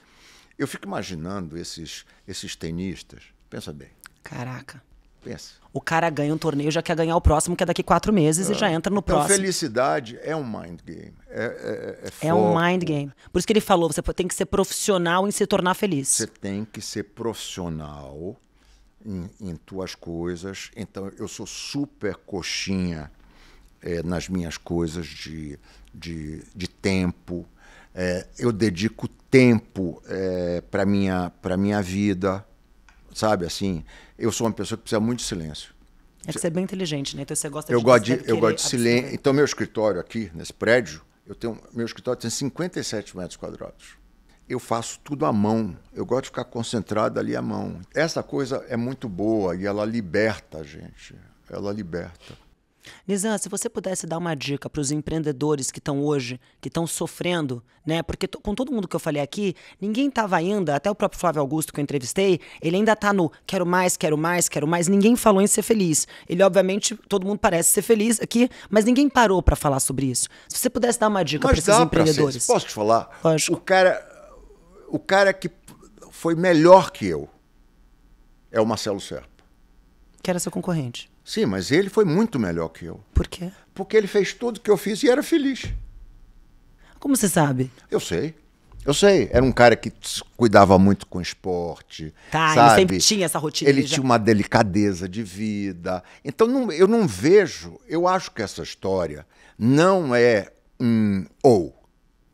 Eu fico imaginando esses, esses tenistas. Pensa bem. Caraca. Pensa. O cara ganha um torneio, já quer ganhar o próximo, que é daqui quatro meses, é. e já entra no próximo. Então, próximo. felicidade é um mind game. É, é, é, é um mind game. Por isso que ele falou, você tem que ser profissional em se tornar feliz. Você tem que ser profissional em, em tuas coisas. Então, eu sou super coxinha é, nas minhas coisas de, de, de tempo. É, eu dedico tempo é, para minha para minha vida sabe? Assim, eu sou uma pessoa que precisa muito de silêncio. É que você é bem inteligente, né? Então você gosta de Eu gosto de, eu gosto de silêncio. Então, meu escritório aqui, nesse prédio, eu tenho, meu escritório tem 57 metros quadrados. Eu faço tudo à mão. Eu gosto de ficar concentrado ali à mão. Essa coisa é muito boa e ela liberta a gente. Ela liberta. Nizam, se você pudesse dar uma dica para os empreendedores que estão hoje, que estão sofrendo, né? Porque com todo mundo que eu falei aqui, ninguém estava ainda, até o próprio Flávio Augusto que eu entrevistei, ele ainda está no quero mais, quero mais, quero mais, ninguém falou em ser feliz. Ele, obviamente, todo mundo parece ser feliz aqui, mas ninguém parou para falar sobre isso. Se você pudesse dar uma dica para esses empreendedores. Posso te falar? Lógico. O cara, o cara que foi melhor que eu é o Marcelo Serpa. Que era seu concorrente. Sim, mas ele foi muito melhor que eu. Por quê? Porque ele fez tudo que eu fiz e era feliz. Como você sabe? Eu sei. Eu sei, era um cara que cuidava muito com esporte. Tá, sabe? ele sempre tinha essa rotina. Ele já... tinha uma delicadeza de vida. Então não, eu não vejo, eu acho que essa história não é um ou.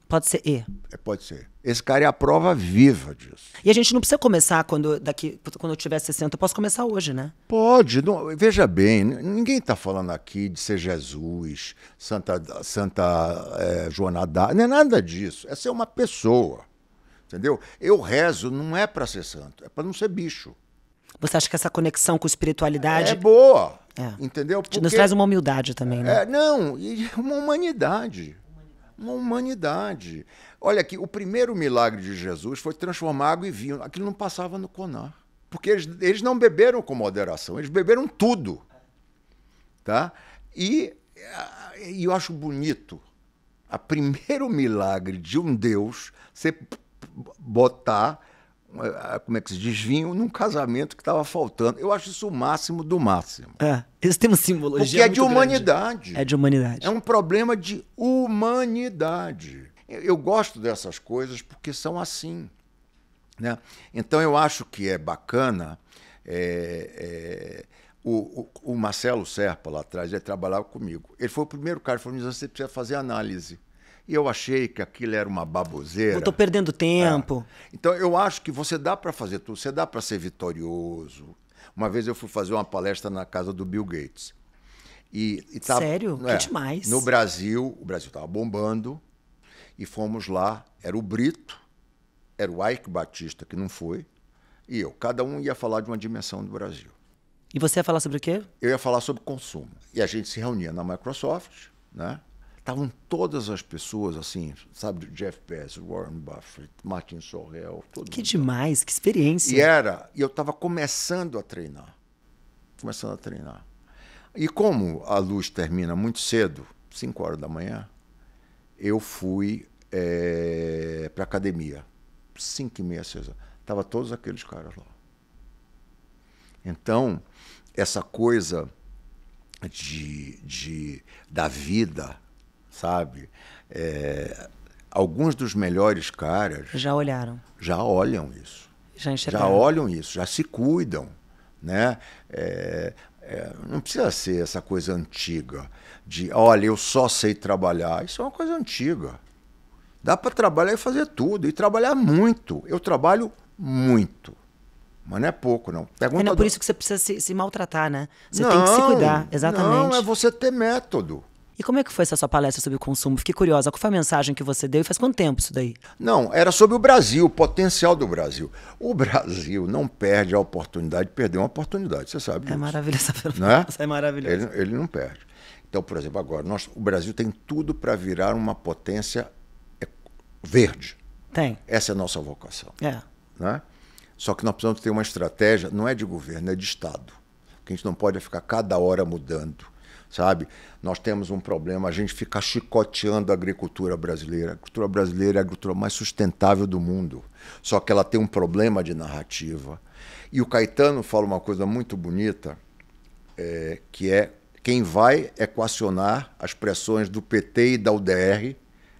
Pode ser E. É, pode ser. Esse cara é a prova viva disso. E a gente não precisa começar quando, daqui, quando eu tiver 60. Eu posso começar hoje, né? Pode. Não, veja bem, ninguém está falando aqui de ser Jesus, Santa, Santa é, Joana d'Arc. Não é nada disso. É ser uma pessoa. Entendeu? Eu rezo não é para ser santo, é para não ser bicho. Você acha que essa conexão com espiritualidade. É boa. É. Entendeu? Porque... Nos traz uma humildade também, né? É, não, e uma humanidade uma humanidade. Olha aqui, o primeiro milagre de Jesus foi transformar água e vinho. Aquilo não passava no conar. Porque eles, eles não beberam com moderação, eles beberam tudo. Tá? E, e eu acho bonito o primeiro milagre de um Deus você botar como é que se diz, vinho num casamento que estava faltando. Eu acho isso o máximo do máximo. É, eles têm uma simbologia Porque é de humanidade. Grande. É de humanidade. É um problema de humanidade. Eu gosto dessas coisas porque são assim. Né? Então eu acho que é bacana. É, é, o, o, o, Marcelo Serpa lá atrás, ele trabalhava comigo. Ele foi o primeiro cara que falou: você precisa fazer análise. E eu achei que aquilo era uma baboseira. Eu estou perdendo é. tempo. É. Então eu acho que você dá para fazer tudo, você dá para ser vitorioso. Uma vez eu fui fazer uma palestra na casa do Bill Gates. E, e tava, Sério? É, que demais. No Brasil, o Brasil estava bombando. E fomos lá, era o Brito, era o Ike Batista, que não foi, e eu. Cada um ia falar de uma dimensão do Brasil. E você ia falar sobre o quê? Eu ia falar sobre consumo. E a gente se reunia na Microsoft, né? estavam todas as pessoas, assim, sabe, Jeff Bezos, Warren Buffett, Martin Sorrell, todo Que mundo. demais, que experiência. E era, e eu estava começando a treinar. Começando a treinar. E como a luz termina muito cedo, 5 horas da manhã, eu fui é, eh, para academia. 5 e meia, 6 horas. Estavam todos aqueles caras lá. Então, essa coisa de, de da vida sabe? É, alguns dos melhores caras. Já olharam. Já olham isso. Já enxergaram. Já olham isso, já se cuidam. Né? É, é, não precisa ser essa coisa antiga de, olha, eu só sei trabalhar. Isso é uma coisa antiga. Dá para trabalhar e fazer tudo, e trabalhar muito. Eu trabalho muito. Mas não é pouco, não. Pergunta é por do... isso que você precisa se, se maltratar, né? Você não, tem que se cuidar, exatamente. Não, é você ter método. E como é que foi essa sua palestra sobre o consumo? Fiquei curiosa. Qual foi a mensagem que você deu e faz quanto tempo isso daí? Não, era sobre o Brasil, o potencial do Brasil. O Brasil não perde a oportunidade, perder uma oportunidade, você sabe é disso. É maravilhoso [LAUGHS] essa não é? é maravilhoso. Ele, ele, não perde. Então, por exemplo, agora, nós, o Brasil tem tudo para virar uma potência é, verde. Tem. Essa é a nossa vocação. É. Né? Só que nós precisamos ter uma estratégia, não é de governo, é de Estado. Porque a gente não pode é ficar cada hora mudando sabe? Nós temos um problema, a gente fica chicoteando a agricultura brasileira. A agricultura brasileira é a agricultura mais sustentável do mundo, só que ela tem um problema de narrativa. E o Caetano fala uma coisa muito bonita, é, que é quem vai equacionar as pressões do PT e da UDR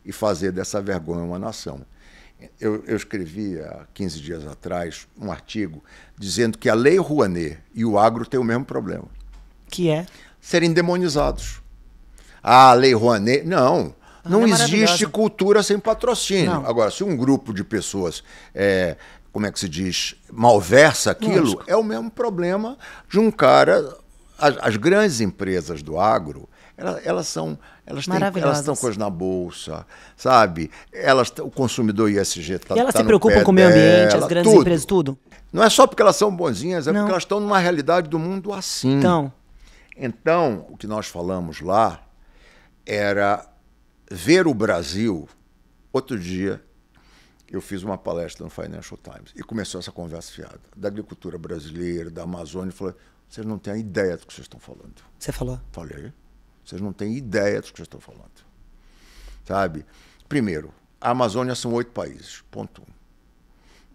e fazer dessa vergonha uma nação. Eu, eu, escrevi há 15 dias atrás um artigo dizendo que a Lei Rouanet e o agro têm o mesmo problema. Que é? serem demonizados. Ah, Lei Rouanet. Não. Não, é existe cultura sem patrocínio. Não. Agora, se um grupo de pessoas, é, como é que se diz, malversa aquilo, Lógico. é o mesmo problema de um cara. As, as grandes empresas do agro, elas, elas são. Elas, têm, elas estão coisas na bolsa, sabe? Elas, o consumidor ISG está. E elas tá se preocupam com o meio ambiente, dela, as grandes tudo. empresas, tudo. Não é só porque elas são bonzinhas, é não. porque elas estão numa realidade do mundo assim. Então. Então, o que nós falamos lá era ver o Brasil. Outro dia, eu fiz uma palestra no Financial Times e começou essa conversa fiada da agricultura brasileira, da Amazônia. Eu falei, vocês não têm ideia do que vocês estão falando. Você falou? Falei. Vocês não têm ideia do que vocês estão falando. Sabe? Primeiro, a Amazônia são oito países. Ponto um.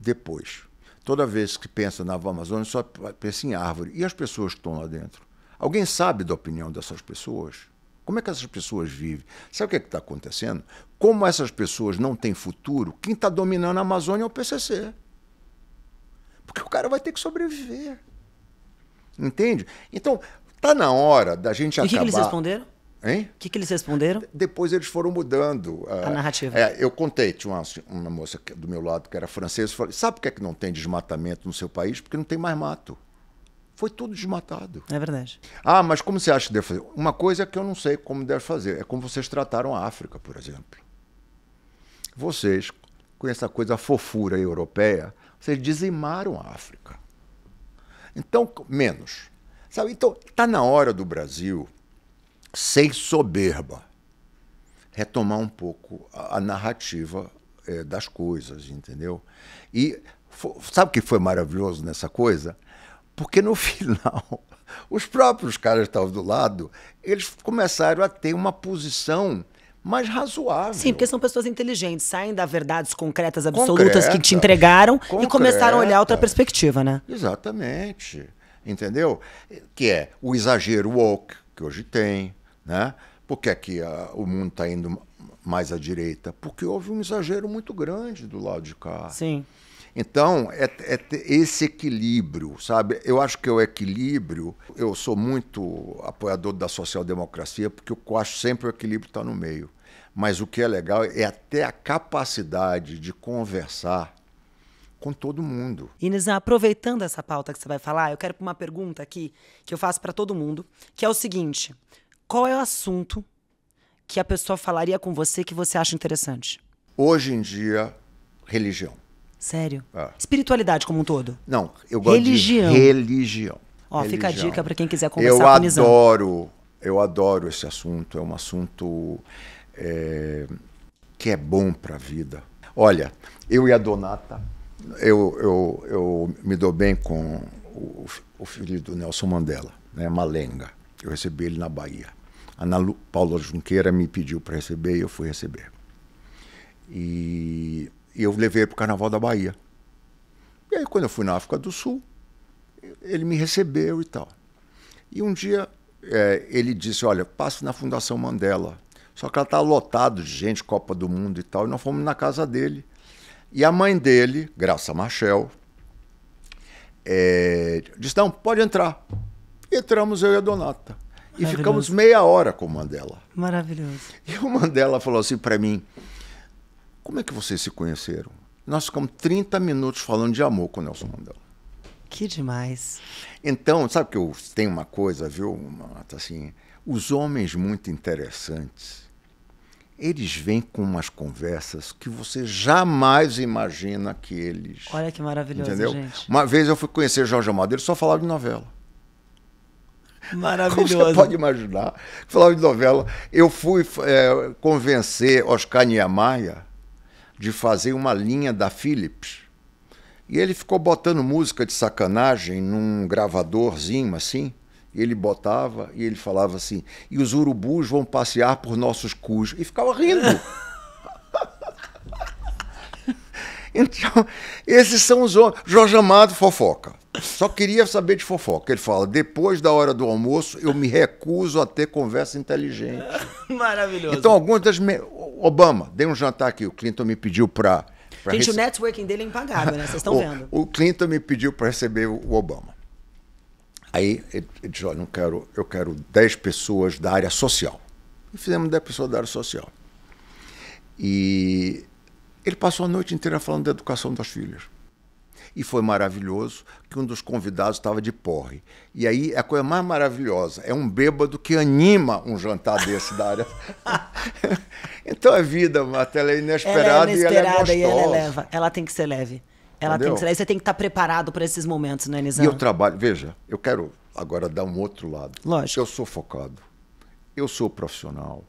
Depois, toda vez que pensa na Amazônia, só pensa em árvore. E as pessoas que estão lá dentro? Alguém sabe da opinião dessas pessoas? Como é que essas pessoas vivem? Sabe o que é está acontecendo? Como essas pessoas não têm futuro, quem está dominando a Amazônia é o PCC. Porque o cara vai ter que sobreviver. Entende? Então, tá na hora da gente e acabar... E o que eles responderam? Hein? O que, que, eles responderam? Depois eles foram mudando. Ah, a narrativa. É, eu contei, tinha uma, uma moça do meu lado que era francesa, falei, sabe por que, é que não tem desmatamento no seu país? Porque não tem mais mato foi tudo desmatado. É verdade. Ah, mas como você acha que deve fazer? Uma coisa é que eu não sei como deve fazer é como vocês trataram a África, por exemplo. Vocês, com essa coisa fofura europeia, vocês dizimaram a África. Então, menos. Sabe? Então, está na hora do Brasil, sem soberba, retomar um pouco a, a narrativa é, das coisas, entendeu? E sabe o que foi maravilhoso nessa coisa? Porque no [LAUGHS] final, os próprios caras que estavam do lado, eles começaram a ter uma posição mais razoável. Sim, porque são pessoas inteligentes, saem das verdades concretas, absolutas concreta, que te entregaram concreta, e começaram a olhar outra perspectiva, né? Exatamente. Entendeu? Que é o exagero woke que hoje tem, né? Porque que é a, ah, o mundo está indo mais à direita, porque houve um exagero muito grande do lado de cá. Sim. Então, é, é esse equilíbrio, sabe? Eu acho que é o equilíbrio. Eu sou muito apoiador da social-democracia, porque eu acho sempre o equilíbrio está no meio. Mas o que é legal é até a capacidade de conversar com todo mundo. Inês, aproveitando essa pauta que você vai falar, eu quero uma pergunta aqui que eu faço para todo mundo, que é o seguinte: qual é o assunto que a pessoa falaria com você que você acha interessante? Hoje em dia, religião. Sério? É. Espiritualidade como um todo? Não, eu gosto religião. de religião. Ó, religião. fica a dica para quem quiser conversar com Nizam. Eu adoro, eu adoro esse assunto. É um assunto é, que é bom para a vida. Olha, eu e a Donata, eu, eu, eu me dou bem com o, o filho do Nelson Mandela, né, Malenga. Eu recebi ele na Bahia. A Ana Paula Junqueira me pediu para receber e eu fui receber. E e eu levei para o Carnaval da Bahia. E aí, quando eu fui na África do Sul, ele me recebeu e tal. E um dia é, ele disse: Olha, passe na Fundação Mandela. Só que ela está lotado de gente, Copa do Mundo e tal. E nós fomos na casa dele. E a mãe dele, Graça Machel, é, disse: Não, pode entrar. Entramos eu e a Donata. E ficamos meia hora com o Mandela. Maravilhoso. E o Mandela falou assim para mim: como é que vocês se conheceram? Nós ficamos 30 minutos falando de amor com o Nelson Mandela. Que demais. Então, sabe que eu tenho uma coisa, viu, Mata? Assim, os homens muito interessantes, eles vêm com umas conversas que você jamais imagina que eles. Olha que maravilhoso, entendeu? gente. Uma vez eu fui conhecer Jorge Amado, ele só falava de novela. Maravilhoso. Como você pode imaginar? Falava de novela. Eu fui é, convencer Oscar Niemeyer de fazer uma linha da Philips. E ele ficou botando música de sacanagem num gravadorzinho assim. Ele botava e ele falava assim: e os urubus vão passear por nossos cus. E ficava rindo. [LAUGHS] então, esses são os homens. Jorge Amado fofoca. Só queria saber de fofoca. Ele fala: depois da hora do almoço, eu me recuso a ter conversa inteligente. [LAUGHS] Maravilhoso. Então, algumas das. Me... Obama, dei um jantar aqui. O Clinton me pediu para. Gente, rece... o networking dele é impagável, né? Vocês estão [LAUGHS] vendo. O Clinton me pediu para receber o Obama. Aí ele, disse: olha, quero, eu quero 10 pessoas da área social. E fizemos 10 pessoas da área social. E ele passou a noite inteira falando da educação das filhas. E foi maravilhoso que um dos convidados estava de porre. E aí a coisa mais maravilhosa é um bêbado que anima um jantar desse da área. [LAUGHS] então a vida, Marta, é é ela é inesperada, ela é e ela é gostosa. E ela, é leva. ela tem que ser leve. Ela Entendeu? tem que ser leve. Você tem que estar tá preparado para esses momentos, né, Nizam? E eu trabalho, veja, eu quero agora dar um outro lado. Lógico. Eu sou focado. Eu sou profissional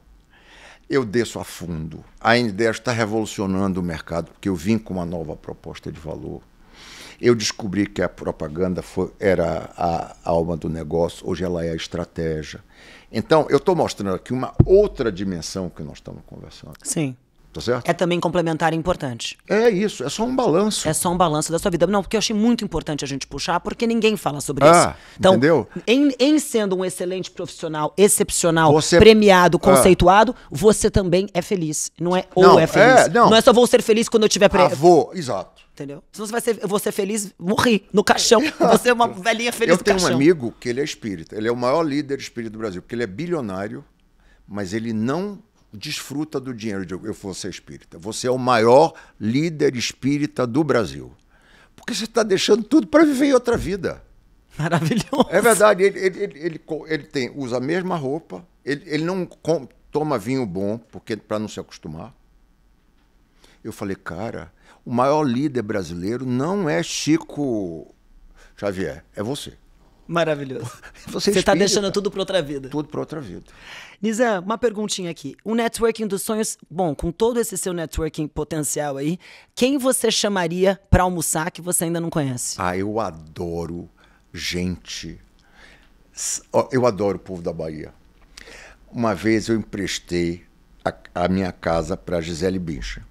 eu desço a fundo. A NDES está revolucionando o mercado, porque eu vim com uma nova proposta de valor. Eu descobri que a propaganda foi, era a alma do negócio, hoje ela é a estratégia. Então, eu estou mostrando aqui uma outra dimensão que nós estamos conversando. Sim. Tá certo? É também complementar e importante. É isso, é só um balanço. É só um balanço da sua vida. Não, porque eu achei muito importante a gente puxar, porque ninguém fala sobre ah, isso. Então, entendeu? Em, em, sendo um excelente profissional, excepcional, você... premiado, ah. conceituado, ah. você também é feliz. Não é ou não, é feliz. É, não. não. é só vou ser feliz quando eu tiver prêmio. Ah, vou, exato. Entendeu? Se você vai ser, eu vou ser feliz, morri no caixão. [LAUGHS] Você é uma velhinha feliz Eu tenho caixão. um amigo que ele é espírita. Ele é o maior líder espírita do Brasil, porque ele é bilionário, mas ele não desfruta do dinheiro. De, eu vou ser espírita. Você é o maior líder espírita do Brasil. Porque você está deixando tudo para viver em outra vida. Maravilhoso. É verdade. Ele, ele, ele, ele, ele tem, usa a mesma roupa, ele, ele não toma vinho bom, porque para não se acostumar. Eu falei, cara o maior líder brasileiro não é Chico Xavier, é você. Maravilhoso. [LAUGHS] Você está deixando tudo para outra vida. Tudo para outra vida. Nizam, uma perguntinha aqui. O networking dos sonhos, bom, com todo esse seu networking potencial aí, quem você chamaria para almoçar que você ainda não conhece? Ah, eu adoro gente. Eu adoro o povo da Bahia. Uma vez eu emprestei a, a minha casa para Gisele Bincha.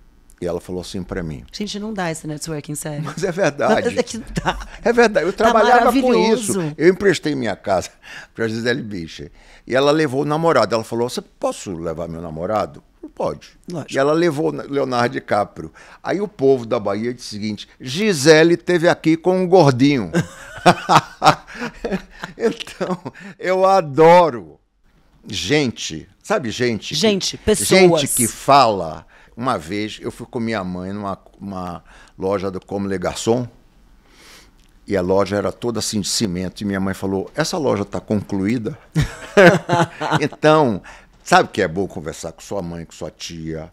E ela falou assim para mim. Gente, não dá esse networking, sério. Mas é verdade. Mas é que dá. É verdade. Eu tá trabalhava com isso. Eu emprestei minha casa [LAUGHS] para Gisele Bicha. E ela levou o namorado. Ela falou: Você posso levar meu namorado? Pode. Lógico. E ela levou Leonardo DiCaprio. Aí o povo da Bahia disse o seguinte: Gisele teve aqui com um gordinho. [LAUGHS] então, eu adoro gente, sabe gente? Gente, que, pessoas. Gente que fala uma vez eu fui com minha mãe numa loja do Como Le e a loja era toda assim de cimento, e minha mãe falou: Essa loja está concluída? [LAUGHS] então, sabe que é bom conversar com sua mãe, com sua tia,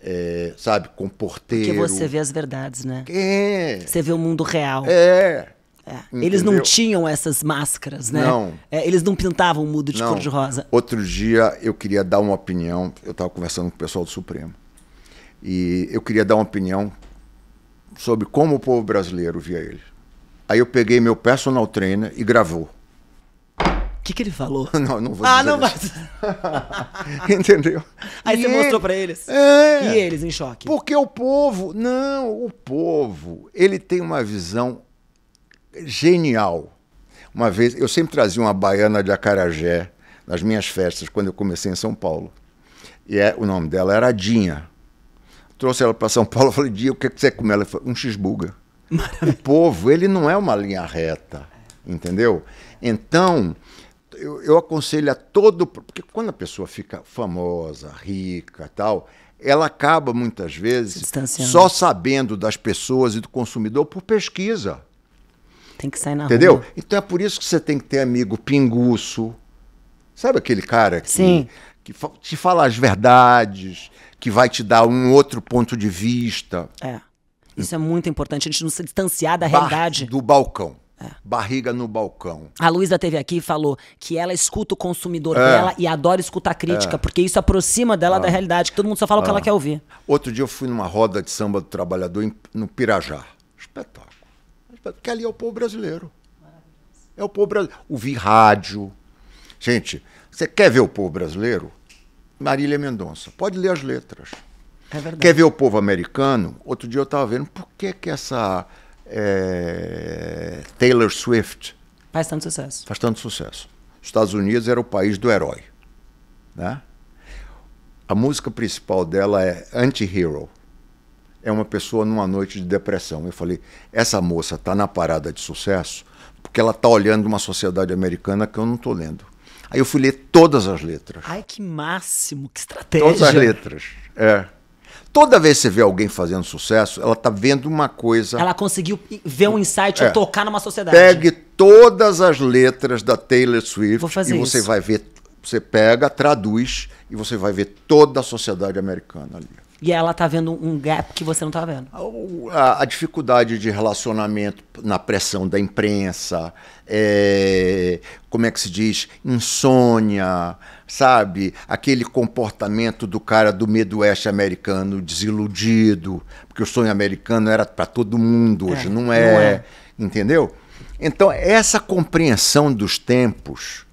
é, sabe, com porteiro. Porque você vê as verdades, né? É. Você vê o mundo real. É. é. Eles não tinham essas máscaras, né? Não. É, eles não pintavam o mundo de cor-de-rosa. Outro dia eu queria dar uma opinião, eu estava conversando com o pessoal do Supremo. E eu queria dar uma opinião sobre como o povo brasileiro via ele. Aí eu peguei meu personal trainer e gravou. O que, que ele falou? [LAUGHS] Não, não vou ah, dizer. Ah, não vai. [LAUGHS] Entendeu? Aí e você mostrou para eles. É. E eles em choque. Porque o povo, não, o povo, ele tem uma visão genial. Uma vez, eu sempre trazia uma baiana de acarajé nas minhas festas quando eu comecei em São Paulo. E é, o nome dela era Adinha. Trouxe ela para São Paulo, falei, dia, o que, é que você come? Ela falou, um xisbuga. O povo, ele não é uma linha reta, entendeu? Então, eu, eu, aconselho a todo. Porque quando a pessoa fica famosa, rica tal, ela acaba muitas vezes só sabendo das pessoas e do consumidor por pesquisa. Tem que sair na Entendeu? Rua. Então é por isso que você tem que ter amigo pinguço. Sabe aquele cara que. Sim que te fala as verdades, que vai te dar um outro ponto de vista. É. Isso é muito importante, a gente não se distanciar da Bar realidade. Do balcão. É. Barriga no balcão. A Luísa teve aqui e falou que ela escuta o consumidor é. dela e adora escutar crítica, é. porque isso aproxima dela ah. da realidade, que todo mundo só fala ah. o que ela ah. quer ouvir. Outro dia eu fui numa roda de samba do trabalhador no Pirajá. Espetáculo. Porque ali é o povo brasileiro. É o povo brasileiro. Ouvi rádio. Gente, você quer ver o povo brasileiro? Marília Mendonça. Pode ler as letras. É verdade. Quer ver o povo americano? Outro dia eu estava vendo por que, que essa é, Taylor Swift faz tanto sucesso. Faz tanto sucesso. Estados Unidos era o país do herói. Né? A música principal dela é Anti-Hero. É uma pessoa numa noite de depressão. Eu falei, essa moça está na parada de sucesso porque ela está olhando uma sociedade americana que eu não estou lendo. Aí eu fui ler todas as letras. Ai, que máximo, que estratégia. Todas as letras, é. Toda vez que você vê alguém fazendo sucesso, ela tá vendo uma coisa. Ela conseguiu ver um insight é. ou tocar numa sociedade. Pegue todas as letras da Taylor Swift e você isso. vai ver. Você pega, traduz e você vai ver toda a sociedade americana ali e ela tá vendo um gap que você não tá vendo. A, a dificuldade de relacionamento na pressão da imprensa, é, como é que se diz? Insônia, sabe? Aquele comportamento do cara do Midwest americano desiludido, porque o sonho americano era para todo mundo, hoje é, não, é, não é, entendeu? Então, essa compreensão dos tempos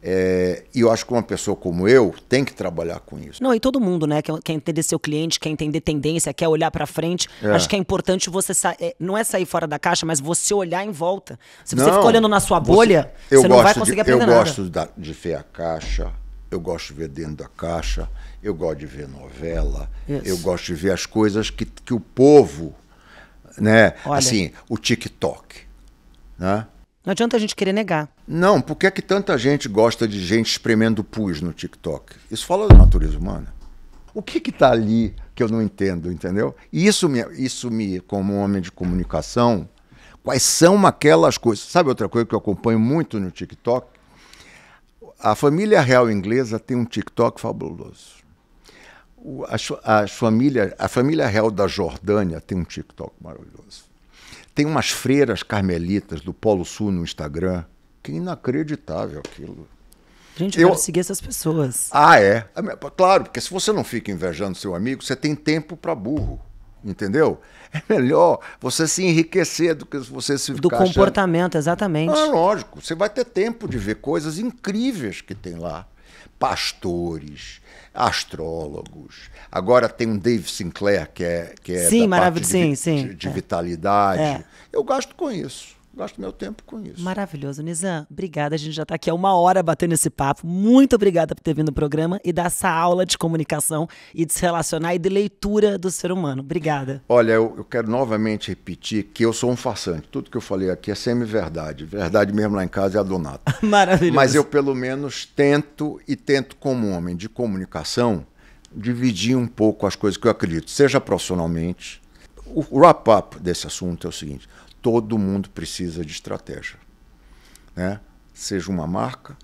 é, e eu acho que uma pessoa como eu tem que trabalhar com isso. Não, e todo mundo, né? Quer, quer entender seu cliente, quer entender tendência, quer olhar para frente. É. Acho que é importante você sair. É, não é sair fora da caixa, mas você olhar em volta. Se você não, ficar olhando na sua bolha, você, você não vai conseguir de, aprender eu nada. Eu gosto de ver a caixa, eu gosto de ver dentro da caixa, eu gosto de ver novela, isso. eu gosto de ver as coisas que, que o povo, né? Olha. Assim, o TikTok, né? Não adianta a gente querer negar. Não, por que é que tanta gente gosta de gente espremendo pus no TikTok? Isso fala da natureza humana. O que que tá ali que eu não entendo, entendeu? E isso me, isso me como homem de comunicação, quais são aquelas coisas? Sabe outra coisa que eu acompanho muito no TikTok? A família real inglesa tem um TikTok fabuloso. As família, a família real da Jordânia tem um TikTok maravilhoso. Tem umas freiras carmelitas do Polo Sul no Instagram. Que inacreditável aquilo. Gente, eu, eu quero seguir essas pessoas. Ah, é? Claro, porque se você não fica invejando seu amigo, você tem tempo para burro. Entendeu? É melhor você se enriquecer do que você se Do comportamento, achando... exatamente. Ah, lógico. Você vai ter tempo de ver coisas incríveis que tem lá pastores, astrólogos. Agora tem um Dave Sinclair que é que é sim, da parte de, sim, sim. de, de vitalidade. É. Eu gasto com isso gasto meu tempo com isso. Maravilhoso, Nizam. Obrigada. A gente já está aqui há uma hora batendo esse papo. Muito obrigada por ter vindo ao programa e dar essa aula de comunicação e de se relacionar e de leitura do ser humano. Obrigada. Olha, eu, eu quero novamente repetir que eu sou um farsante. Tudo que eu falei aqui é semi-verdade. Verdade mesmo lá em casa é a donata [LAUGHS] Maravilhoso. Mas eu, pelo menos, tento e tento, como homem de comunicação, dividir um pouco as coisas que eu acredito, seja profissionalmente. O wrap-up desse assunto é o seguinte: todo mundo precisa de estratégia. Né? Seja uma marca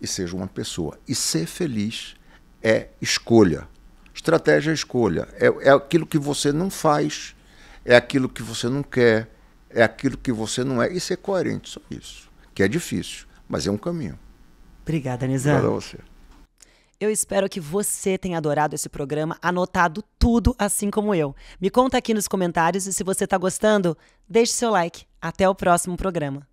e seja uma pessoa. E ser feliz é escolha. Estratégia é escolha. É, é aquilo que você não faz, é aquilo que você não quer, é aquilo que você não é. E ser coerente, sobre isso. Que é difícil, mas é um caminho. Obrigada, Nizam. Obrigada a você. Eu espero que você tenha adorado esse programa, anotado tudo assim como eu. Me conta aqui nos comentários e se você está gostando, deixe seu like. Até o próximo programa.